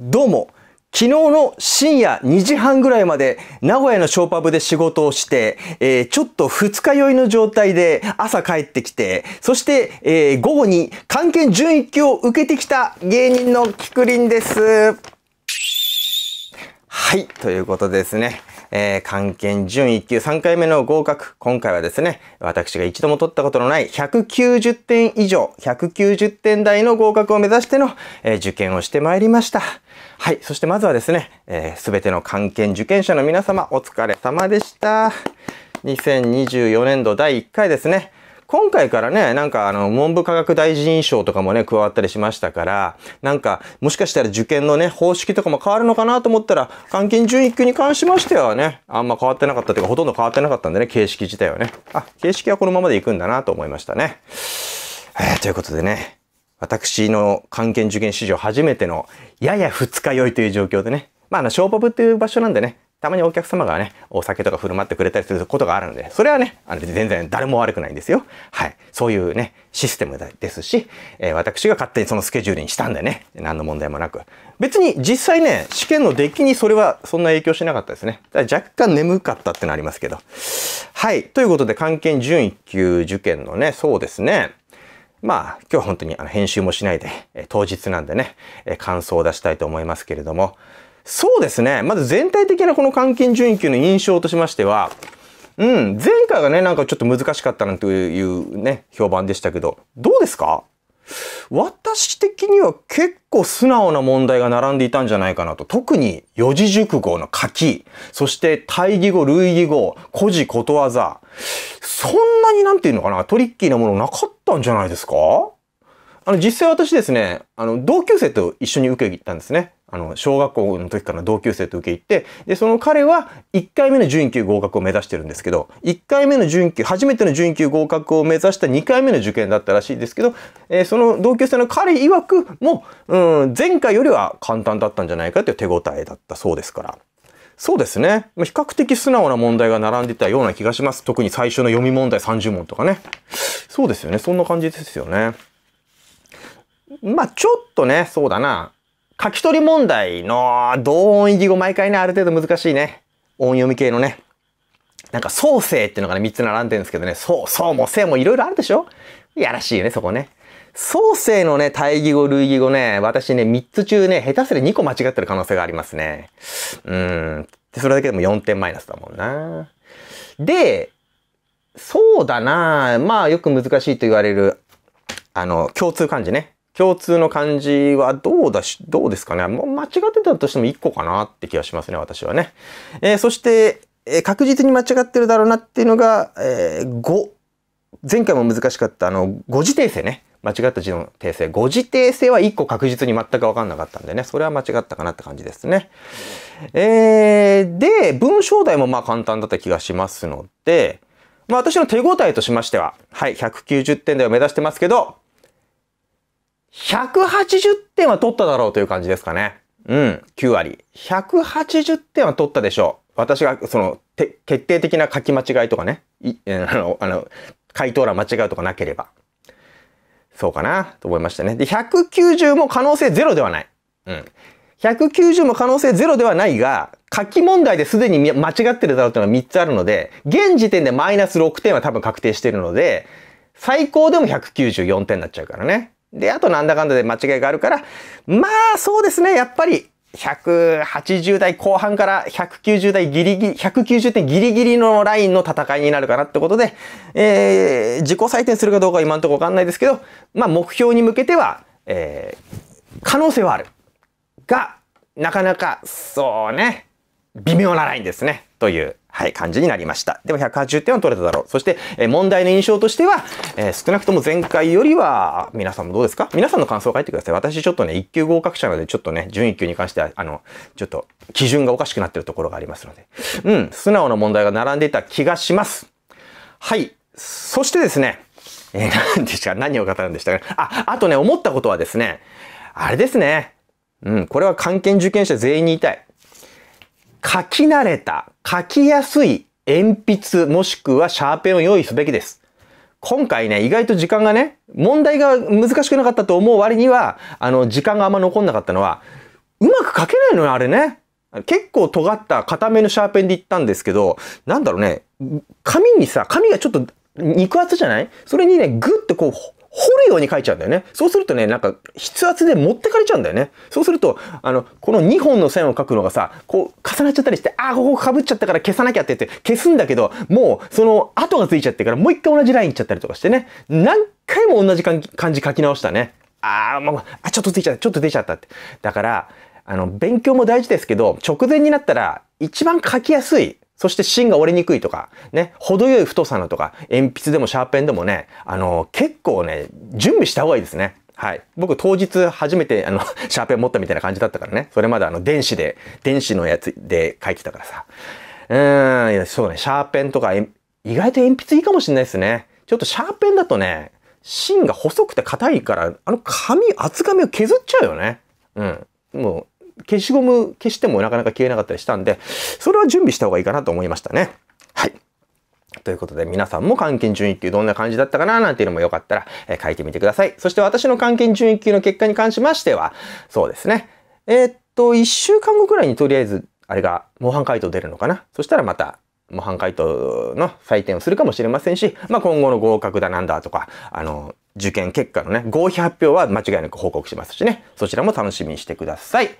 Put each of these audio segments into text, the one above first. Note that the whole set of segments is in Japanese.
どうも。昨日の深夜2時半ぐらいまで名古屋のショーパブで仕事をして、えー、ちょっと二日酔いの状態で朝帰ってきて、そして、えー、午後に関係準一級を受けてきた芸人のキクリンです。はい、ということですね。えー、関係準1級3回目の合格。今回はですね、私が一度も取ったことのない190点以上、190点台の合格を目指しての、えー、受験をしてまいりました。はい。そしてまずはですね、す、えー、べ、ての関係受験者の皆様、お疲れ様でした。2024年度第1回ですね。今回からね、なんかあの、文部科学大臣賞とかもね、加わったりしましたから、なんか、もしかしたら受験のね、方式とかも変わるのかなと思ったら、監禁準1級に関しましてはね、あんま変わってなかったというか、ほとんど変わってなかったんでね、形式自体はね。あ、形式はこのままでいくんだなと思いましたね。えー、ということでね、私の関係受験史上初めての、やや二日酔いという状況でね、まあ、あの、ショーパブっていう場所なんでね、たまにお客様がね、お酒とか振る舞ってくれたりすることがあるので、それはね、あの全然誰も悪くないんですよ。はい。そういうね、システムですし、えー、私が勝手にそのスケジュールにしたんでね、何の問題もなく。別に実際ね、試験の出来にそれはそんな影響しなかったですね。だ若干眠かったってのありますけど。はい。ということで、関係準一級受験のね、そうですね。まあ、今日は本当にあの編集もしないで、えー、当日なんでね、えー、感想を出したいと思いますけれども、そうですね。まず全体的なこの換金準急の印象としましては、うん、前回がね、なんかちょっと難しかったなんていうね、評判でしたけど、どうですか私的には結構素直な問題が並んでいたんじゃないかなと。特に四字熟語の書き、そして対義語、類義語、古事ことわざ。そんなになんていうのかな、トリッキーなものなかったんじゃないですかあの、実際私ですね、あの、同級生と一緒に受けたんですね。あの、小学校の時から同級生と受け入って、で、その彼は1回目の準級合格を目指してるんですけど、1回目の準級、初めての準級合格を目指した2回目の受験だったらしいですけど、えー、その同級生の彼曰くもう、うん、前回よりは簡単だったんじゃないかという手応えだったそうですから。そうですね。比較的素直な問題が並んでたような気がします。特に最初の読み問題30問とかね。そうですよね。そんな感じですよね。まあ、ちょっとね、そうだな。書き取り問題の同音異義語毎回ね、ある程度難しいね。音読み系のね。なんか、創生っていうのがね、3つ並んでるんですけどね、そう、そうも生もいろいろあるでしょやらしいよね、そこね。創生のね、対義語、類義語ね、私ね、3つ中ね、下手すり二2個間違ってる可能性がありますね。うーん。それだけでも4点マイナスだもんな。で、そうだなまあ、よく難しいと言われる、あの、共通漢字ね。共通の漢字はどうだし、どうですかね。もう間違ってたとしても1個かなって気がしますね、私はね。えー、そして、えー、確実に間違ってるだろうなっていうのが、えー、5。前回も難しかったあの、5字訂正ね。間違った字の訂正。5字訂正は1個確実に全くわかんなかったんでね。それは間違ったかなって感じですね。えー、で、文章題もまあ簡単だった気がしますので、まあ私の手応えとしましては、はい、190点台を目指してますけど、180点は取っただろうという感じですかね。うん、9割。180点は取ったでしょう。私が、その、決定的な書き間違いとかね。あの、あの、回答欄間違うとかなければ。そうかな、と思いましたね。で、190も可能性ゼロではない。うん。190も可能性ゼロではないが、書き問題ですでに間違ってるだろうというのは3つあるので、現時点でマイナス6点は多分確定してるので、最高でも194点になっちゃうからね。で、あとなんだかんだで間違いがあるから、まあそうですね、やっぱり180代後半から190代ギリギリ、190点ギリギリのラインの戦いになるかなってことで、えー、自己採点するかどうかは今んとこわかんないですけど、まあ目標に向けては、えー、可能性はある。が、なかなか、そうね、微妙なラインですね、というはい、感じになりました。でも180点は取れただろう。そして、え問題の印象としては、えー、少なくとも前回よりは、皆さんもどうですか皆さんの感想を書いてください。私ちょっとね、1級合格者なので、ちょっとね、準1級に関しては、あの、ちょっと、基準がおかしくなってるところがありますので。うん、素直な問題が並んでいた気がします。はい。そしてですね、えー、何でした何を語るんでしたかあ、あとね、思ったことはですね、あれですね。うん、これは関係受験者全員に言いたい。書き慣れた、書きやすい鉛筆もしくはシャーペンを用意すべきです。今回ね、意外と時間がね、問題が難しくなかったと思う割には、あの、時間があんま残んなかったのは、うまく書けないのよ、あれね。結構尖った硬めのシャーペンでいったんですけど、なんだろうね、紙にさ、紙がちょっと肉厚じゃないそれにね、ぐってこう、いように書いちゃうんだよね。そうするとね、なんか筆圧で持ってかれちゃうんだよね。そうすると、あの、この2本の線を書くのがさ、こう重なっちゃったりして、ああ、ここ被っちゃったから消さなきゃって言って消すんだけど、もうその跡がついちゃってからもう一回同じラインいっちゃったりとかしてね、何回も同じ漢字書き直したね。ああ、まあ、あ、ちょっとついちゃった、ちょっと出ちゃったって。だから、あの、勉強も大事ですけど、直前になったら、一番書きやすい、そして芯が折れにくいとか、ね、程よい太さのとか、鉛筆でもシャーペンでもね、あの、結構ね、準備した方がいいですね。はい。僕当日初めてあの、シャーペン持ったみたいな感じだったからね。それまであの、電子で、電子のやつで書いてたからさ。うーん、いやそうね、シャーペンとか、意外と鉛筆いいかもしれないですね。ちょっとシャーペンだとね、芯が細くて硬いから、あの紙、厚紙を削っちゃうよね。うん。もう、消しゴム消してもなかなか消えなかったりしたんで、それは準備した方がいいかなと思いましたね。はい。ということで皆さんも漢検準1級どんな感じだったかななんていうのもよかったら、えー、書いてみてください。そして私の漢検準1級の結果に関しましては、そうですね。えー、っと、1週間後くらいにとりあえず、あれが模範解答出るのかなそしたらまた模範解答の採点をするかもしれませんし、まあ、今後の合格だなんだとか、あの、受験結果のね、合否発表は間違いなく報告しますしね、そちらも楽しみにしてください。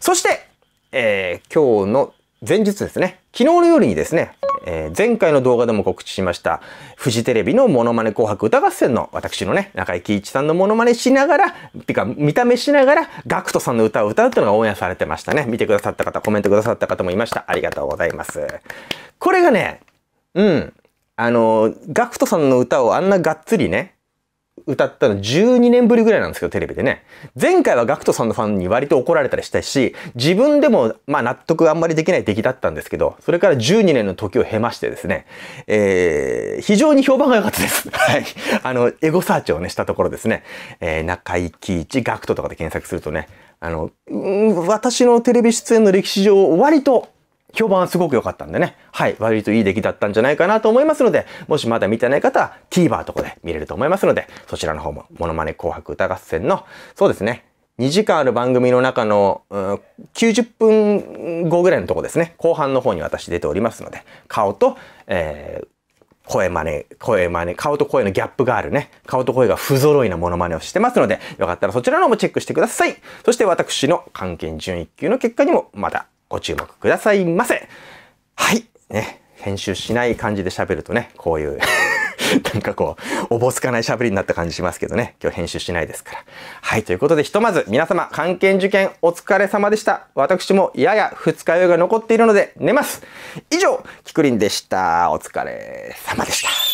そして、えー、今日の前日ですね、昨日の夜にですね、えー、前回の動画でも告知しました、フジテレビのモノマネ紅白歌合戦の私のね、中井貴一さんのモノマネしながら、てか見た目しながら、ガクトさんの歌を歌うっていうのがオンエアされてましたね。見てくださった方、コメントくださった方もいました。ありがとうございます。これがね、うん、あの、ガクトさんの歌をあんながっつりね、歌ったの12年ぶりぐらいなんですけど、テレビでね。前回は gackt さんのファンに割と怒られたりしたし、自分でも、まあ納得あんまりできない出来だったんですけど、それから12年の時を経ましてですね、えー、非常に評判が良かったです。はい。あの、エゴサーチをね、したところですね、えー、中井貴一 gackt とかで検索するとね、あの、私のテレビ出演の歴史上、割と評判はすごく良かったんでね。はい。割といい出来だったんじゃないかなと思いますので、もしまだ見てない方は TVer とかで見れると思いますので、そちらの方も、モノマネ紅白歌合戦の、そうですね。2時間ある番組の中の、うん、90分後ぐらいのとこですね。後半の方に私出ておりますので、顔と、えー、声真似、声真似、顔と声のギャップがあるね。顔と声が不揃いなモノマネをしてますので、よかったらそちらの方もチェックしてください。そして私の関係準一級の結果にもまだご注目くださいませ。はい。ね。編集しない感じで喋るとね、こういう なんかこう、おぼつかない喋りになった感じしますけどね。今日編集しないですから。はい。ということで、ひとまず皆様、関係受験お疲れ様でした。私もやや二日酔いが残っているので寝ます。以上、キクリンでした。お疲れ様でした。